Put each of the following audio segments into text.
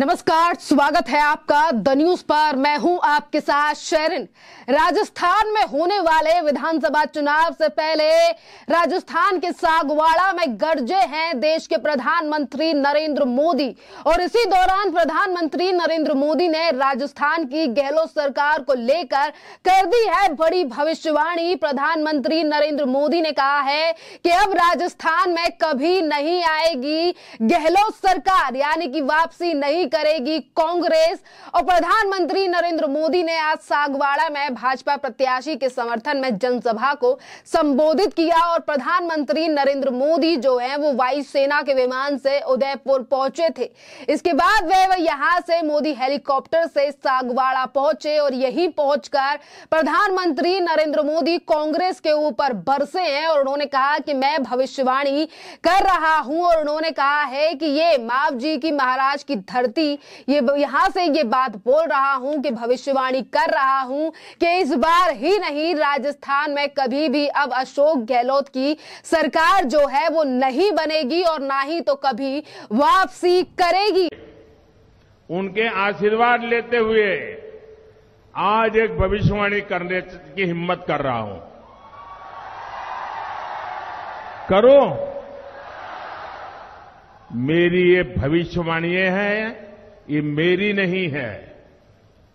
नमस्कार स्वागत है आपका द न्यूज पर मैं हूं आपके साथ शेरिन राजस्थान में होने वाले विधानसभा चुनाव से पहले राजस्थान के सागवाड़ा में गर्जे हैं देश के प्रधानमंत्री नरेंद्र मोदी और इसी दौरान प्रधानमंत्री नरेंद्र मोदी ने राजस्थान की गहलोत सरकार को लेकर कर दी है बड़ी भविष्यवाणी प्रधानमंत्री नरेंद्र मोदी ने कहा है कि अब राजस्थान में कभी नहीं आएगी गहलोत सरकार यानी कि वापसी नहीं करेगी कांग्रेस और प्रधानमंत्री नरेंद्र मोदी ने आज सागवाड़ा में भाजपा प्रत्याशी के समर्थन में जनसभा को संबोधित किया और प्रधानमंत्री नरेंद्र मोदी जो है वो वायुसेना के विमान से उदयपुर पहुंचे थे इसके बाद वे यहां से मोदी हेलीकॉप्टर से सागवाड़ा पहुंचे और यही पहुंचकर प्रधानमंत्री नरेंद्र मोदी कांग्रेस के ऊपर बरसे हैं और उन्होंने कहा कि मैं भविष्यवाणी कर रहा हूं और उन्होंने कहा है कि ये माव जी की महाराज की धरती व्यक्ति ये यहां से ये बात बोल रहा हूं कि भविष्यवाणी कर रहा हूं कि इस बार ही नहीं राजस्थान में कभी भी अब अशोक गहलोत की सरकार जो है वो नहीं बनेगी और ना ही तो कभी वापसी करेगी उनके आशीर्वाद लेते हुए आज एक भविष्यवाणी करने की हिम्मत कर रहा हूं करो मेरी ये भविष्यवाणी है ये मेरी नहीं है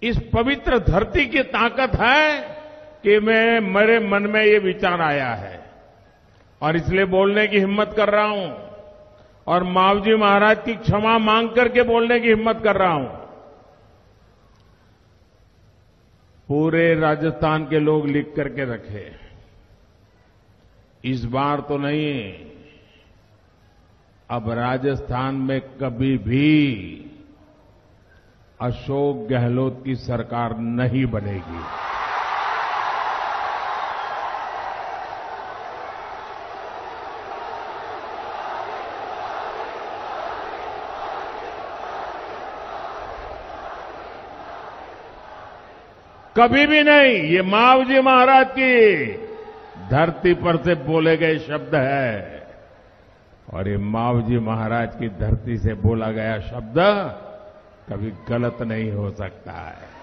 इस पवित्र धरती की ताकत है कि मैं मेरे मन में ये विचार आया है और इसलिए बोलने की हिम्मत कर रहा हूं और मावजी महाराज की क्षमा मांग करके बोलने की हिम्मत कर रहा हूं पूरे राजस्थान के लोग लिख करके रखे इस बार तो नहीं अब राजस्थान में कभी भी अशोक गहलोत की सरकार नहीं बनेगी कभी भी नहीं ये मावजी महाराज की धरती पर से बोले गए शब्द है और ये मावजी महाराज की धरती से बोला गया शब्द कभी गलत नहीं हो सकता है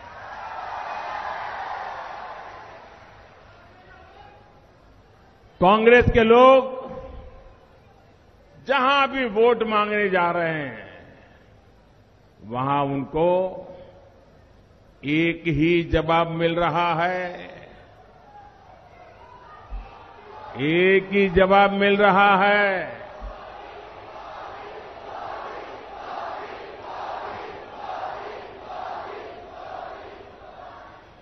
कांग्रेस के लोग जहां भी वोट मांगने जा रहे हैं वहां उनको एक ही जवाब मिल रहा है एक ही जवाब मिल रहा है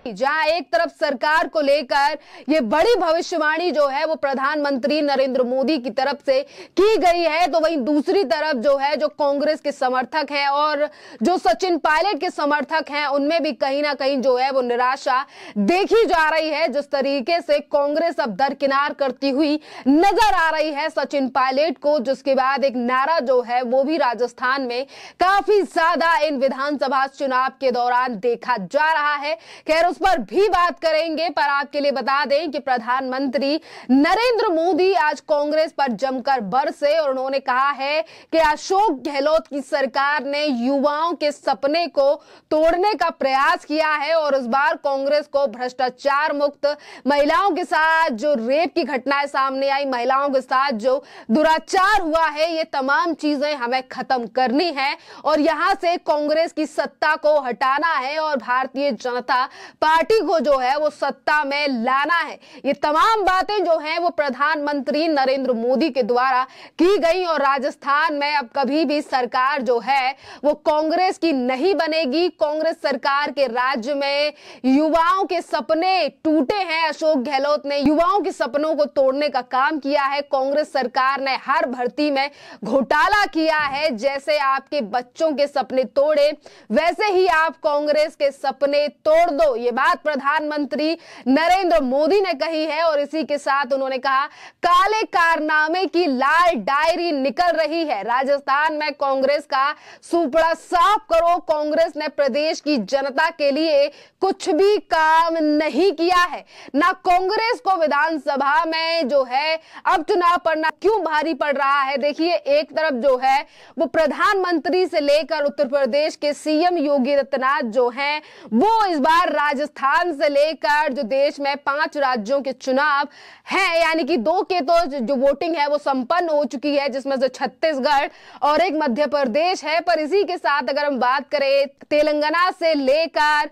जहां एक तरफ सरकार को लेकर ये बड़ी भविष्यवाणी जो है वो प्रधानमंत्री नरेंद्र मोदी की तरफ से की गई है तो वहीं दूसरी तरफ जो है जो कांग्रेस के समर्थक हैं और जो सचिन पायलट के समर्थक हैं उनमें भी कहीं ना कहीं जो है वो निराशा देखी जा रही है जिस तरीके से कांग्रेस अब दरकिनार करती हुई नजर आ रही है सचिन पायलट को जिसके बाद एक नारा जो है वो भी राजस्थान में काफी ज्यादा इन विधानसभा चुनाव के दौरान देखा जा रहा है खैर उस पर भी बात करेंगे पर आपके लिए बता दें कि प्रधानमंत्री नरेंद्र मोदी आज कांग्रेस पर जमकर बरसे और उन्होंने कहा है कि अशोक गहलोत की सरकार ने युवाओं के सपने को तोड़ने का प्रयास किया है और इस बार कांग्रेस को भ्रष्टाचार मुक्त महिलाओं के साथ जो रेप की घटनाएं सामने आई महिलाओं के साथ जो दुराचार हुआ है ये तमाम चीजें हमें खत्म करनी है और यहां से कांग्रेस की सत्ता को हटाना है और भारतीय जनता पार्टी को जो है वो सत्ता में लाना है ये तमाम बातें जो हैं वो प्रधानमंत्री नरेंद्र मोदी के द्वारा की गई और राजस्थान में अब कभी भी सरकार जो है वो कांग्रेस की नहीं बनेगी कांग्रेस सरकार के राज्य में युवाओं के सपने टूटे हैं अशोक गहलोत ने युवाओं के सपनों को तोड़ने का काम किया है कांग्रेस सरकार ने हर भर्ती में घोटाला किया है जैसे आपके बच्चों के सपने तोड़े वैसे ही आप कांग्रेस के सपने तोड़ दो ये बात प्रधानमंत्री नरेंद्र मोदी ने कही है और इसी के साथ उन्होंने कहा काले कारनामे की लाल डायरी निकल रही है राजस्थान में कांग्रेस का सुपड़ा साफ करो कांग्रेस ने प्रदेश की जनता के लिए कुछ भी काम नहीं किया है ना कांग्रेस को विधानसभा में जो है अब चुनाव पड़ना क्यों भारी पड़ रहा है देखिए एक तरफ जो है वो प्रधानमंत्री से लेकर उत्तर प्रदेश के सीएम योगी आदित्यनाथ जो हैं वो इस बार राज राजस्थान से लेकर जो देश में पांच राज्यों के चुनाव हैं यानी कि दो के तो जो वोटिंग है वो संपन्न हो चुकी है जिसमें से छत्तीसगढ़ और एक मध्य प्रदेश है पर इसी के साथ अगर हम बात करें तेलंगाना से लेकर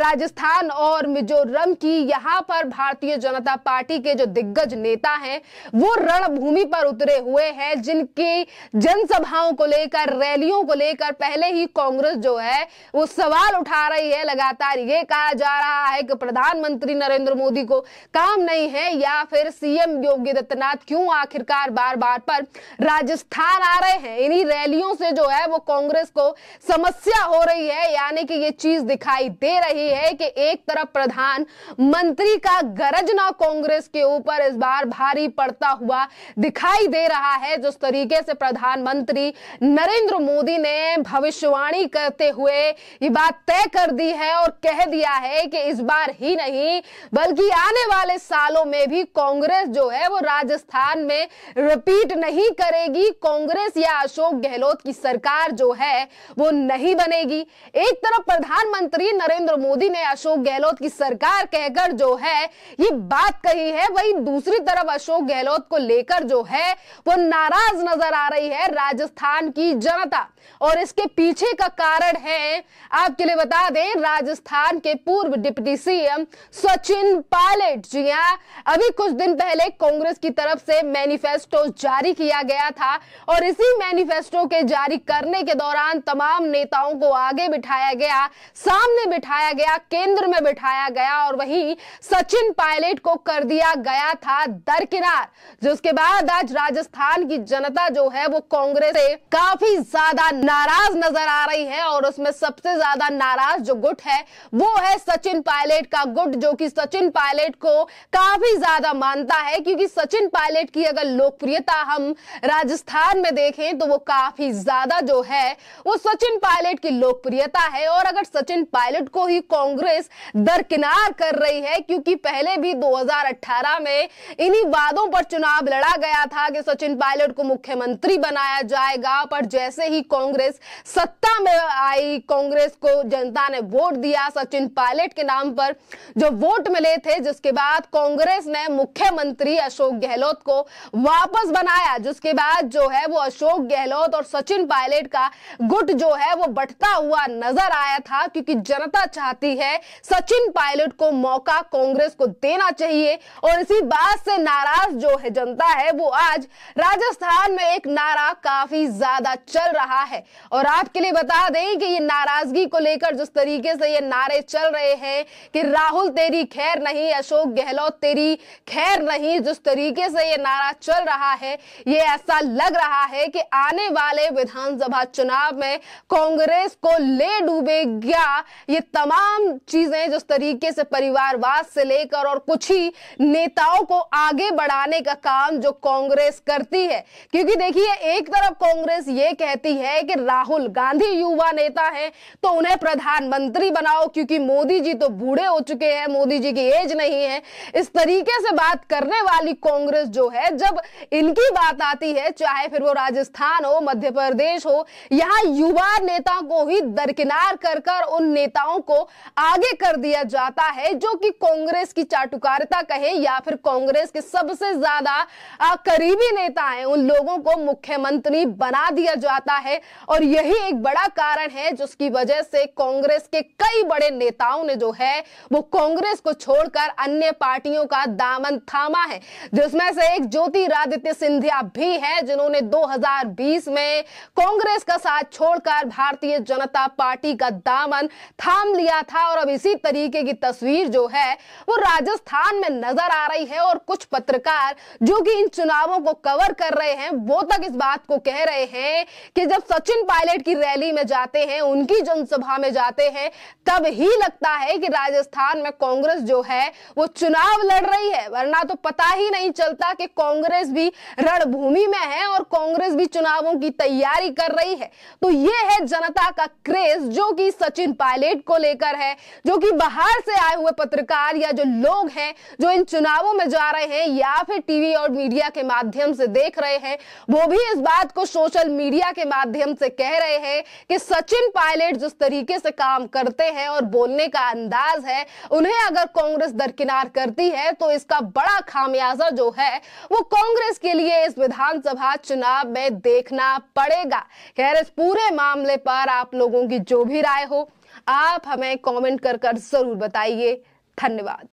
राजस्थान और मिजोरम की यहां पर भारतीय जनता पार्टी के जो दिग्गज नेता हैं वो रणभूमि पर उतरे हुए हैं जिनकी जनसभाओं को लेकर रैलियों को लेकर पहले ही कांग्रेस जो है वो सवाल उठा रही है लगातार ये कहा जा जा रहा है कि प्रधानमंत्री नरेंद्र मोदी को काम नहीं है या फिर सीएम योगी आदित्यनाथ क्यों आखिरकार बार बार पर राजस्थान आ रहे हैं इन्हीं रैलियों से जो है वो कांग्रेस को समस्या हो रही है यानी कि ये चीज दिखाई दे रही है कि एक तरफ प्रधान मंत्री का गरजना कांग्रेस के ऊपर इस बार भारी पड़ता हुआ दिखाई दे रहा है जिस तरीके से प्रधानमंत्री नरेंद्र मोदी ने भविष्यवाणी करते हुए ये बात तय कर दी है और कह दिया है है कि इस बार ही नहीं बल्कि आने वाले सालों में भी कांग्रेस जो है वो राजस्थान में रिपीट नहीं करेगी कांग्रेस या अशोक गहलोत की सरकार जो है वो नहीं बनेगी एक तरफ प्रधानमंत्री नरेंद्र मोदी ने अशोक गहलोत की सरकार कहकर जो है ये बात कही है वही दूसरी तरफ अशोक गहलोत को लेकर जो है वो नाराज नजर आ रही है राजस्थान की जनता और इसके पीछे का कारण है आपके लिए बता दें राजस्थान के पूर्व पूर्व डिप्टी सीएम सचिन पायलट जी हाँ अभी कुछ दिन पहले कांग्रेस की तरफ से मैनिफेस्टो जारी किया गया था और इसी मैनिफेस्टो के जारी करने के दौरान तमाम नेताओं को आगे बिठाया गया सामने बिठाया गया केंद्र में बिठाया गया और वही सचिन पायलट को कर दिया गया था दरकिनार जिसके बाद आज राजस्थान की जनता जो है वो कांग्रेस से काफी ज्यादा नाराज नजर आ रही है और उसमें सबसे ज्यादा नाराज जो गुट है वो है सचिन सचिन पायलट का गुट जो कि सचिन पायलट को काफी ज्यादा मानता है क्योंकि सचिन पायलट की अगर लोकप्रियता हम राजस्थान में देखें तो वो काफी ज्यादा जो है वो सचिन पायलट की लोकप्रियता है और अगर सचिन पायलट को ही कांग्रेस दरकिनार कर रही है क्योंकि पहले भी 2018 में इन्हीं वादों पर चुनाव लड़ा गया था कि सचिन पायलट को मुख्यमंत्री बनाया जाएगा पर जैसे ही कांग्रेस सत्ता में आई कांग्रेस को जनता ने वोट दिया सचिन पायलट टिकट के नाम पर जो वोट मिले थे जिसके बाद कांग्रेस ने मुख्यमंत्री अशोक गहलोत को वापस बनाया जिसके बाद जो है वो अशोक गहलोत और सचिन पायलट का गुट जो है वो बढ़ता हुआ नजर आया था क्योंकि जनता चाहती है सचिन पायलट को मौका कांग्रेस को देना चाहिए और इसी बात से नाराज जो है जनता है वो आज राजस्थान में एक नारा काफी ज्यादा चल रहा है और आपके लिए बता दें कि ये नाराजगी को लेकर जिस तरीके से ये नारे चल रहे रहे हैं कि राहुल तेरी खैर नहीं अशोक गहलोत तेरी खैर नहीं जिस तरीके से ये नारा चल रहा है ये ऐसा लग रहा है कि आने वाले विधानसभा चुनाव में कांग्रेस को ले गया ये तमाम चीजें जिस तरीके से परिवारवाद से लेकर और कुछ ही नेताओं को आगे बढ़ाने का काम जो कांग्रेस करती है क्योंकि देखिए एक तरफ कांग्रेस ये कहती है कि राहुल गांधी युवा नेता है तो उन्हें प्रधानमंत्री बनाओ क्योंकि मोदी मोदी जी तो बूढ़े हो चुके हैं मोदी जी की एज नहीं है इस तरीके से बात करने वाली कांग्रेस जो है जब इनकी बात आती है चाहे फिर वो राजस्थान हो मध्य प्रदेश हो यहाँ युवा नेताओं को ही दरकिनार कर कर उन नेताओं को आगे कर दिया जाता है जो कि कांग्रेस की चाटुकारिता कहे या फिर कांग्रेस के सबसे ज्यादा करीबी नेता है उन लोगों को मुख्यमंत्री बना दिया जाता है और यही एक बड़ा कारण है जिसकी वजह से कांग्रेस के कई बड़े नेताओं ने जो है वो कांग्रेस को छोड़कर अन्य पार्टियों का दामन थामा है जिसमें से एक ज्योतिरादित्य सिंधिया भी है जिन्होंने 2020 में कांग्रेस का साथ छोड़कर भारतीय जनता पार्टी का दामन थाम लिया था और अब इसी तरीके की तस्वीर जो है वो राजस्थान में नजर आ रही है और कुछ पत्रकार जो कि इन चुनावों को कवर कर रहे हैं वो तक इस बात को कह रहे हैं कि जब सचिन पायलट की रैली में जाते हैं उनकी जनसभा में जाते हैं तब ही लगता है कि राजस्थान में कांग्रेस जो है वो चुनाव लड़ रही है वरना तो पता ही नहीं चलता कि कांग्रेस भी रणभूमि में है और कांग्रेस भी चुनावों की तैयारी कर रही है तो ये है जनता का क्रेज जो कि सचिन पायलट को लेकर है जो कि बाहर से आए हुए पत्रकार या जो लोग हैं जो इन चुनावों में जा रहे हैं या फिर टीवी और मीडिया के माध्यम से देख रहे हैं वो भी इस बात को सोशल मीडिया के माध्यम से कह रहे हैं कि सचिन पायलट जिस तरीके से काम करते हैं और बोलने का अंदाज है उन्हें अगर कांग्रेस दरकिनार करती है तो इसका बड़ा खामियाजा जो है वो कांग्रेस के लिए इस विधानसभा चुनाव में देखना पड़ेगा खैर इस पूरे मामले पर आप लोगों की जो भी राय हो आप हमें कमेंट कर कर जरूर बताइए धन्यवाद